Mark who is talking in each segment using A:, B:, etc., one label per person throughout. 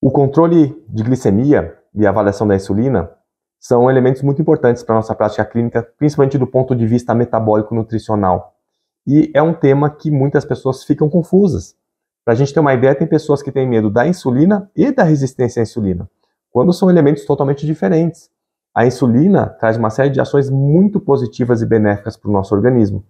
A: O controle de glicemia e a avaliação da insulina são elementos muito importantes para a nossa prática clínica, principalmente do ponto de vista metabólico nutricional. E é um tema que muitas pessoas ficam confusas. Para a gente ter uma ideia, tem pessoas que têm medo da insulina e da resistência à insulina, quando são elementos totalmente diferentes. A insulina traz uma série de ações muito positivas e benéficas para o nosso organismo.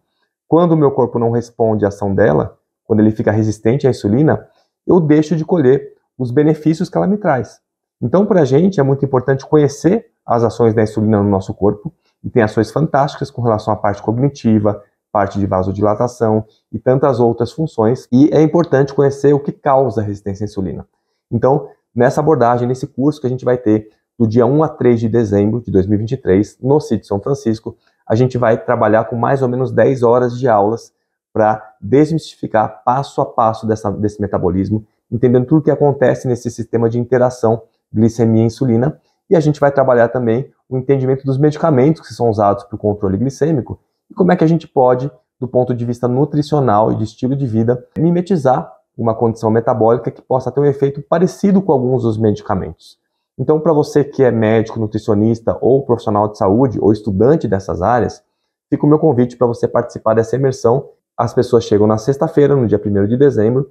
A: Quando o meu corpo não responde à ação dela, quando ele fica resistente à insulina, eu deixo de colher os benefícios que ela me traz. Então, para a gente, é muito importante conhecer as ações da insulina no nosso corpo, e tem ações fantásticas com relação à parte cognitiva, parte de vasodilatação e tantas outras funções, e é importante conhecer o que causa resistência à insulina. Então, nessa abordagem, nesse curso que a gente vai ter do dia 1 a 3 de dezembro de 2023, no CIT São Francisco, a gente vai trabalhar com mais ou menos 10 horas de aulas para desmistificar passo a passo dessa, desse metabolismo entendendo tudo o que acontece nesse sistema de interação glicemia e insulina. E a gente vai trabalhar também o entendimento dos medicamentos que são usados para o controle glicêmico e como é que a gente pode, do ponto de vista nutricional e de estilo de vida, mimetizar uma condição metabólica que possa ter um efeito parecido com alguns dos medicamentos. Então, para você que é médico, nutricionista ou profissional de saúde ou estudante dessas áreas, fica o meu convite para você participar dessa imersão. As pessoas chegam na sexta-feira, no dia 1 de dezembro,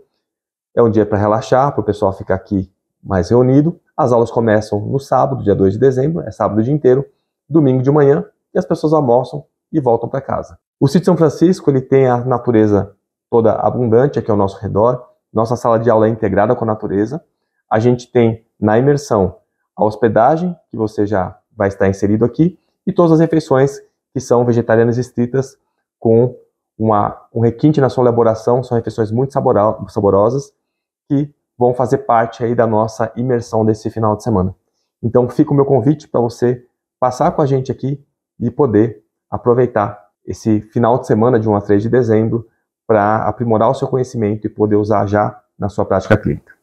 A: é um dia para relaxar, para o pessoal ficar aqui mais reunido. As aulas começam no sábado, dia 2 de dezembro, é sábado o dia inteiro, domingo de manhã, e as pessoas almoçam e voltam para casa. O sítio São Francisco ele tem a natureza toda abundante aqui ao nosso redor. Nossa sala de aula é integrada com a natureza. A gente tem na imersão a hospedagem, que você já vai estar inserido aqui, e todas as refeições que são vegetarianas estritas, com uma, um requinte na sua elaboração, são refeições muito saborosas que vão fazer parte aí da nossa imersão desse final de semana. Então fica o meu convite para você passar com a gente aqui e poder aproveitar esse final de semana de 1 a 3 de dezembro para aprimorar o seu conhecimento e poder usar já na sua prática clínica.